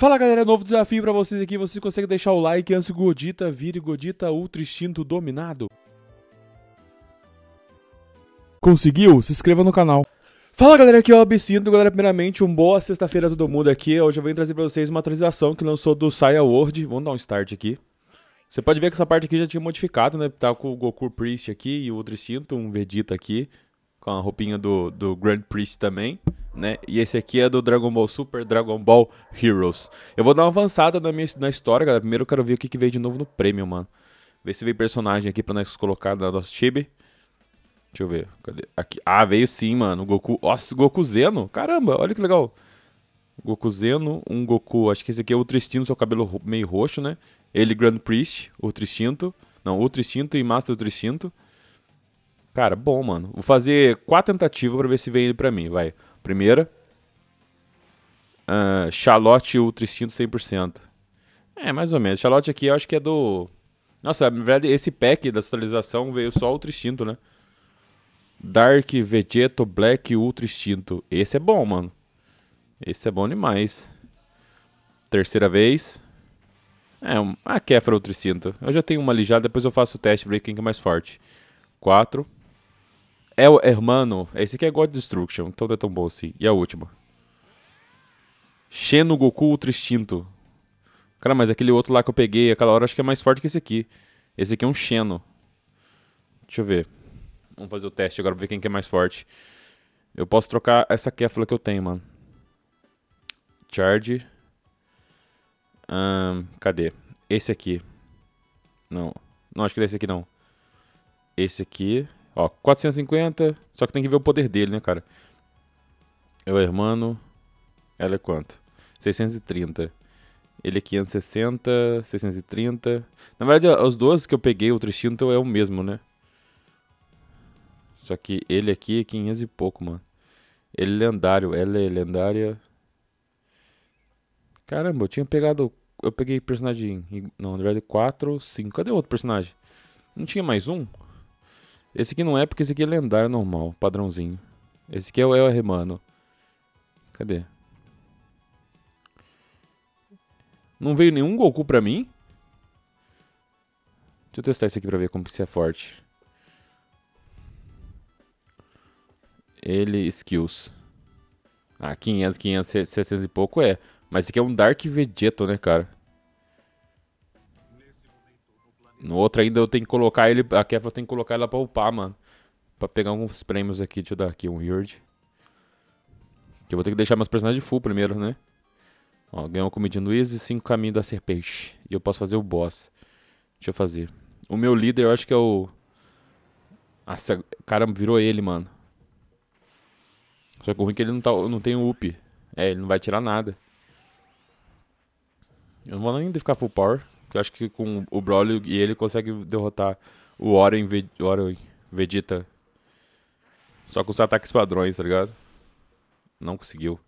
Fala galera, novo desafio para vocês aqui. Vocês conseguem deixar o like antes Godita vire Godita Ultra Instinto dominado? Conseguiu? Se inscreva no canal. Fala galera, aqui é o Absinto, galera, primeiramente, um boa sexta-feira a todo mundo aqui. Hoje eu venho trazer pra vocês uma atualização que lançou do Saiya World. Vamos dar um start aqui. Você pode ver que essa parte aqui já tinha modificado, né? Tá com o Goku Priest aqui e o Ultra Instinto, um Vegeta aqui, com a roupinha do, do Grand Priest também né? E esse aqui é do Dragon Ball Super Dragon Ball Heroes. Eu vou dar uma avançada na, minha, na história, galera. Primeiro eu quero ver o que, que veio de novo no prêmio, mano. Ver se veio personagem aqui pra nós colocar na nossa chibi. Deixa eu ver. Cadê? Aqui. Ah, veio sim, mano. Goku. Nossa, Goku Zeno. Caramba, olha que legal. Goku Zeno, um Goku. Acho que esse aqui é o Tristino, seu cabelo meio roxo, né? Ele, Grand Priest, o Tristinto. Não, o Tristinto e Master Tristinto. Cara, bom, mano. Vou fazer quatro tentativas pra ver se vem ele pra mim, vai primeira. Uh, Charlotte Ultra Instinto 100%. É, mais ou menos. Charlotte aqui eu acho que é do... Nossa, na verdade, esse pack da atualização veio só Ultra Instinto, né? Dark, Vegeto, Black Ultra Instinto. Esse é bom, mano. Esse é bom demais. Terceira vez. É, um... a ah, Kefra Ultra Instinto. Eu já tenho uma ali já, depois eu faço o teste pra ver quem é mais forte. 4. É o Hermano. Esse aqui é God Destruction, então não é tão bom assim. E a última. Xeno Goku Ultra Instinto. Cara, mas aquele outro lá que eu peguei aquela hora acho que é mais forte que esse aqui. Esse aqui é um Xeno. Deixa eu ver. Vamos fazer o teste agora pra ver quem que é mais forte. Eu posso trocar essa Kefla que eu tenho, mano. Charge. Um, cadê? Esse aqui. Não. Não, acho que é esse aqui não. Esse aqui. Ó, 450. Só que tem que ver o poder dele, né, cara? É o hermano. Ela é quanto? 630. Ele é 560, 630. Na verdade, os dois que eu peguei, o Tristinto, é o mesmo, né? Só que ele aqui é 500 e pouco, mano. Ele é lendário, ela é lendária. Caramba, eu tinha pegado. Eu peguei personagem. Não, na verdade, 4, 5. Cadê o outro personagem? Não tinha mais um? Esse aqui não é porque esse aqui é lendário normal, padrãozinho. Esse aqui é o El é Hermano. Cadê? Não veio nenhum Goku pra mim? Deixa eu testar esse aqui pra ver como que isso é forte. Ele, skills. Ah, 500, 500, 600 e pouco é. Mas esse aqui é um Dark Vegeto, né, cara? Momento, no outro ainda eu tenho que colocar ele. A Kefla eu tenho que colocar ela pra upar, mano. Pra pegar alguns prêmios aqui. Deixa eu dar aqui um Weird. Que eu vou ter que deixar meus personagens full primeiro, né? Ó, ganhou uma comidinha Easy e 5 caminhos da serpente. E eu posso fazer o boss. Deixa eu fazer. O meu líder eu acho que é o. Nossa, cara virou ele, mano. Só que o ruim é que ele não, tá, não tem up. É, ele não vai tirar nada. Eu não vou nem ficar full power eu acho que com o Broly e ele consegue derrotar o Oren, Ve Oren Vegeta. Só com os ataques padrões, tá ligado? Não conseguiu.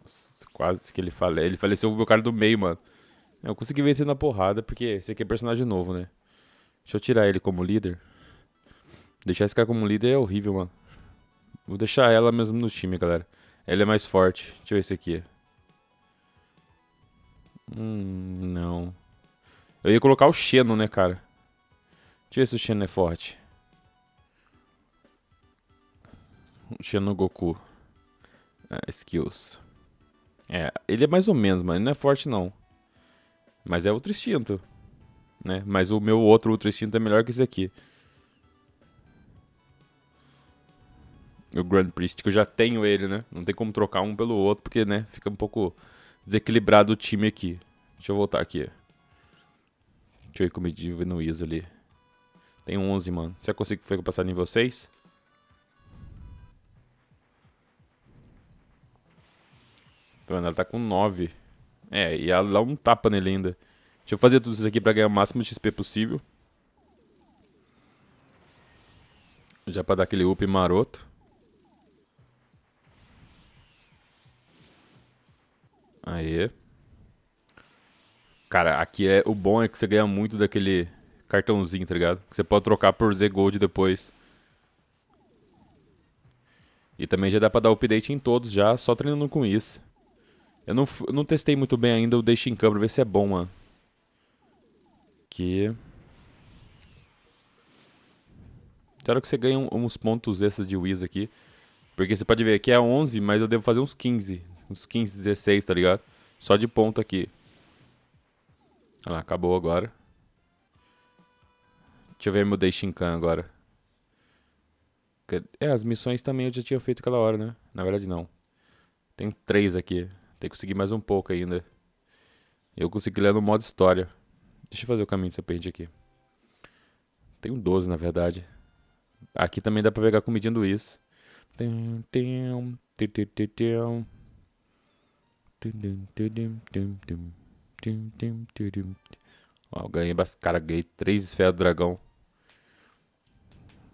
Nossa, quase que ele faleceu. Ele faleceu o meu cara do meio, mano. Eu consegui vencer na porrada, porque esse aqui é personagem novo, né? Deixa eu tirar ele como líder. Deixar esse cara como líder é horrível, mano. Vou deixar ela mesmo no time, galera. Ela é mais forte. Deixa eu ver esse aqui. Hum, não. Eu ia colocar o Xeno, né, cara? Deixa eu ver se o Xeno é forte. O Xeno Goku. Ah, skills. É, ele é mais ou menos, mano. Ele não é forte, não. Mas é outro instinto. Né? Mas o meu outro outro instinto é melhor que esse aqui. O Grand Priest, que eu já tenho ele, né? Não tem como trocar um pelo outro, porque, né? Fica um pouco desequilibrado o time aqui. Deixa eu voltar aqui. Deixa eu ir com o como diminuís ali. Tem 11, mano. Será que eu consigo passar nível 6? Mano, Ela tá com 9. É, e ela dá um tapa nele ainda. Deixa eu fazer tudo isso aqui pra ganhar o máximo de XP possível. Já pra dar aquele up maroto. Aí. Cara, aqui é o bom é que você ganha muito daquele cartãozinho, tá ligado? Que você pode trocar por Z Gold depois. E também já dá pra dar update em todos já, só treinando com isso. Eu não, não testei muito bem ainda o Deixa em Câmara, ver se é bom, mano. Que... espero que você ganhe uns pontos esses de Wiz aqui. Porque você pode ver aqui é 11, mas eu devo fazer uns 15 uns 15, 16, tá ligado? Só de ponto aqui. Olha lá, acabou agora. Deixa eu ver, mudei Shinkan agora. É, as missões também eu já tinha feito aquela hora, né? Na verdade, não. Tem três aqui. Tem que conseguir mais um pouco ainda. Eu consegui ler no modo história. Deixa eu fazer o caminho de serpente aqui. Tem um 12, na verdade. Aqui também dá pra pegar comidinha do Is. Tem, tem, tem, tem, tem. Ó, ganhei, cara, ganhei três esferas do dragão.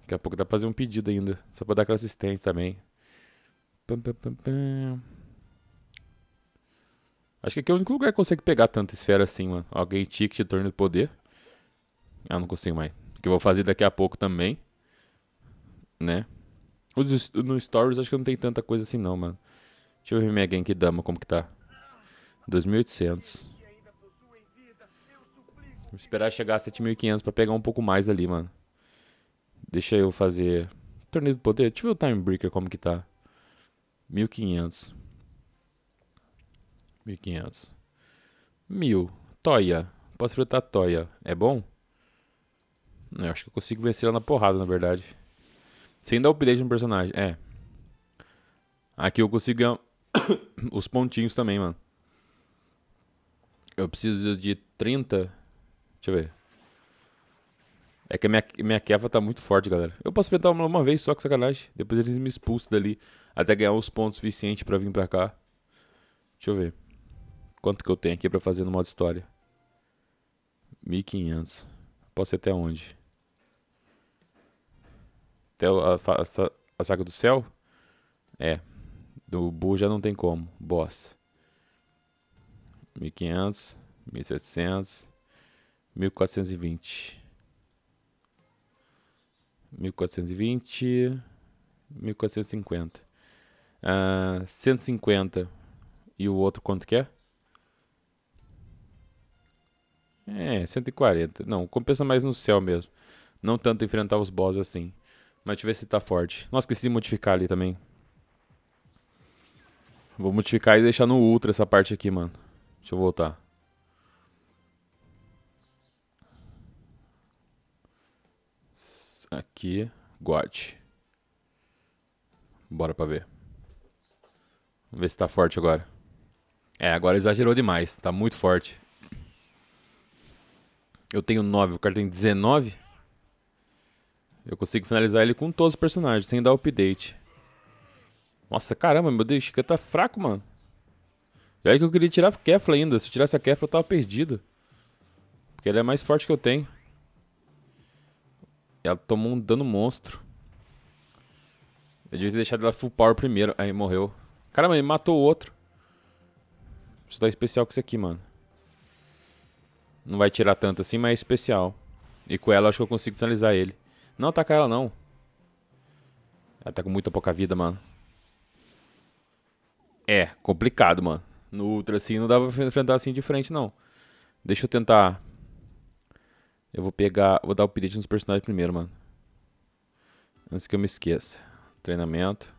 Daqui a pouco dá pra fazer um pedido ainda. Só pra dar aquela assistência também. Acho que aqui é o único lugar que consegue pegar tanta esfera assim, mano. Ó, ganhei ticket, torno de poder. Ah, não consigo mais. Que eu vou fazer daqui a pouco também. Né? no Stories acho que não tem tanta coisa assim não, mano. Deixa eu ver minha dama como que tá. 2.800. Vou esperar chegar a 7.500 pra pegar um pouco mais ali, mano. Deixa eu fazer... Torneio do Poder. Deixa eu ver o Time Breaker como que tá. 1.500. 1.500. 1.000. Toya. Posso enfrentar Toya. É bom? Eu acho que eu consigo vencer ela na porrada, na verdade. Sem dar update no personagem. É. Aqui eu consigo Os pontinhos também, mano. Eu preciso de 30. Deixa eu ver. É que a minha, minha queva tá muito forte, galera. Eu posso enfrentar uma, uma vez só com sacanagem. Depois eles me expulsam dali. Até ganhar os pontos suficientes pra vir pra cá. Deixa eu ver. Quanto que eu tenho aqui pra fazer no modo história? 1500. Posso ir até onde? Até a, a, a, a saga do céu? É, do Bull já não tem como. Boss. 1500, 1700, 1420. 1420, 1450. Uh, 150. E o outro quanto que é? É, 140. Não, compensa mais no céu mesmo. Não tanto enfrentar os boss assim. Mas deixa eu ver se tá forte. Nossa, esqueci de modificar ali também. Vou modificar e deixar no ultra essa parte aqui, mano. Deixa eu voltar. Aqui, got. Bora pra ver. Vamos ver se tá forte agora. É, agora exagerou demais. Tá muito forte. Eu tenho 9, o cara tem 19. Eu consigo finalizar ele com todos os personagens, sem dar update. Nossa, caramba, meu Deus, Chica tá fraco, mano. E aí que eu queria tirar a Kefla ainda. Se eu tirasse a Kefla, eu tava perdido. Porque ele é mais forte que eu tenho. ela tomou um dano monstro. Eu devia ter deixado ela full power primeiro. Aí morreu. Caramba, ele matou o outro. Isso tá dar especial com isso aqui, mano. Não vai tirar tanto assim, mas é especial. E com ela, acho que eu consigo finalizar ele. Não atacar ela, não. Ela tá com muita pouca vida, mano. É, complicado, mano. No Ultra, assim, não dava pra enfrentar assim de frente, não. Deixa eu tentar. Eu vou pegar. Vou dar o update nos personagens primeiro, mano. Antes que eu me esqueça. Treinamento.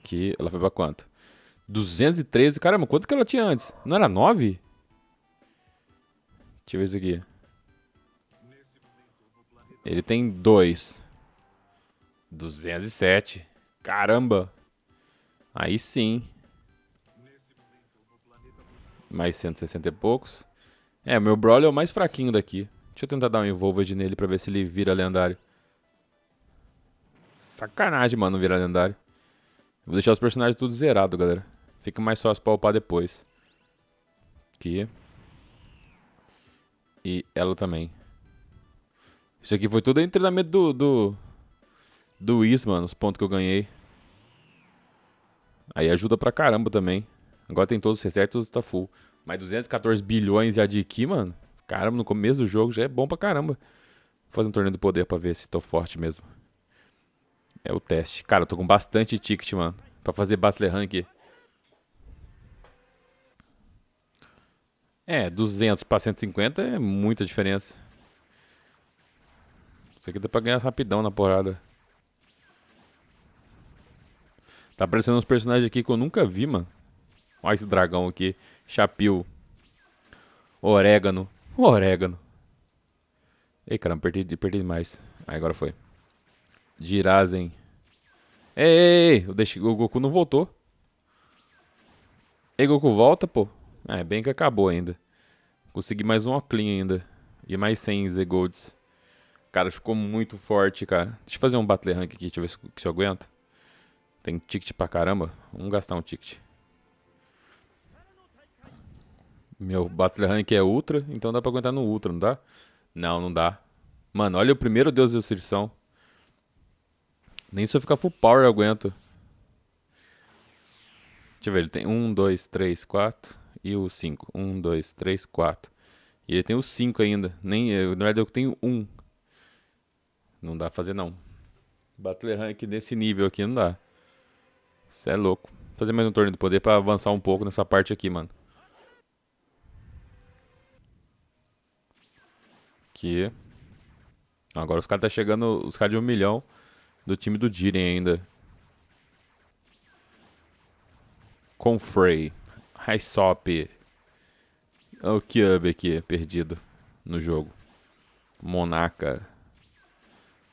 Aqui, ela foi pra quanto? 213. Caramba, quanto que ela tinha antes? Não era 9? Deixa eu ver isso aqui. Ele tem 2. 207. Caramba. Aí sim. Mais 160 e poucos. É, meu Brawler é o mais fraquinho daqui. Deixa eu tentar dar um Involved nele pra ver se ele vira lendário. Sacanagem, mano, virar lendário. Vou deixar os personagens tudo zerado, galera. Fica mais fácil pra upar depois. Aqui. E ela também. Isso aqui foi tudo em treinamento do... Do, do mano, os pontos que eu ganhei. Aí ajuda pra caramba também. Agora tem todos os resets, todos tá full. Mas 214 bilhões já de aqui, mano. Caramba, no começo do jogo já é bom pra caramba. Vou fazer um torneio do poder pra ver se tô forte mesmo. É o teste. Cara, eu tô com bastante ticket, mano. Pra fazer Bastler Rank. É, 200 pra 150 é muita diferença. Isso aqui dá pra ganhar rapidão na porrada. Tá aparecendo uns personagens aqui que eu nunca vi, mano. Olha esse dragão aqui. Chapio. Orégano. Orégano. Ei, caramba, perdi, perdi demais. agora foi. Jirazen. Ei, ei, ei. Eu deixei, o Goku não voltou. Ei, Goku, volta, pô. Ah, é bem que acabou ainda. Consegui mais um Oclean ainda. E mais 100 Z-Golds. Cara, ficou muito forte, cara. Deixa eu fazer um Battle Rank aqui, deixa eu ver se, se eu aguento. Tem ticket pra caramba. Vamos gastar um ticket. Meu Battle Rank é Ultra, então dá pra aguentar no Ultra, não dá? Não, não dá. Mano, olha o primeiro Deus de Destruição. Nem se eu ficar full power eu aguento. Deixa eu ver, ele tem 1, 2, 3, 4 e o 5. 1, 2, 3, 4. E ele tem o 5 ainda. Nem, eh, na verdade eu tenho 1. Um. Não dá pra fazer não. Battle Rank nesse nível aqui não dá. Você é louco. Vou fazer mais um torneio do poder pra avançar um pouco nessa parte aqui, mano. Aqui. Agora os caras tá chegando, os caras de um milhão do time do Jiren ainda. Confrey, Hysop. O Kyub aqui, perdido no jogo. Super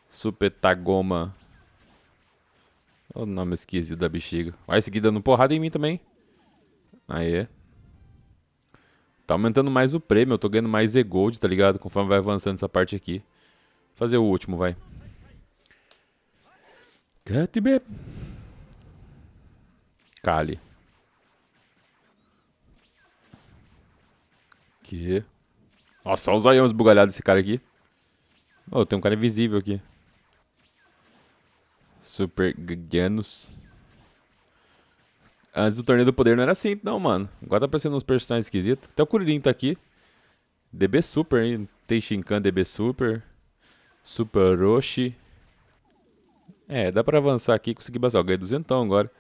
Supetagoma o nome esquisito da bexiga. Vai seguir dando porrada em mim também. Aê. É. Tá aumentando mais o prêmio, eu tô ganhando mais E-Gold, tá ligado? Conforme vai avançando essa parte aqui. Vou fazer o último, vai. Catbep. Cali. Que. Nossa, olha os aiões bugalhados desse cara aqui. Oh, tem um cara invisível aqui. Super Ganos. Antes do Torneio do Poder não era assim, não, mano. Agora tá parecendo uns personagens esquisitos. Até o Kuririn tá aqui. DB Super, hein? Shinkan DB Super. Super Roshi. É, dá pra avançar aqui e conseguir bastante. ganhei duzentão agora.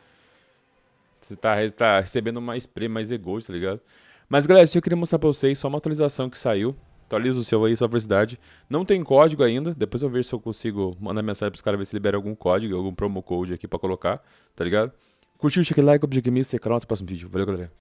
Você tá, tá recebendo mais spray mais e tá ligado? Mas, galera, isso eu queria mostrar pra vocês. Só uma atualização que saiu. Atualiza o seu aí, sua velocidade. Não tem código ainda. Depois eu vejo se eu consigo mandar mensagem pros caras ver se libera algum código, algum promo code aqui pra colocar, tá ligado? Curtiu, deixa aquele like, objetivo e canal até o próximo vídeo. Valeu, galera.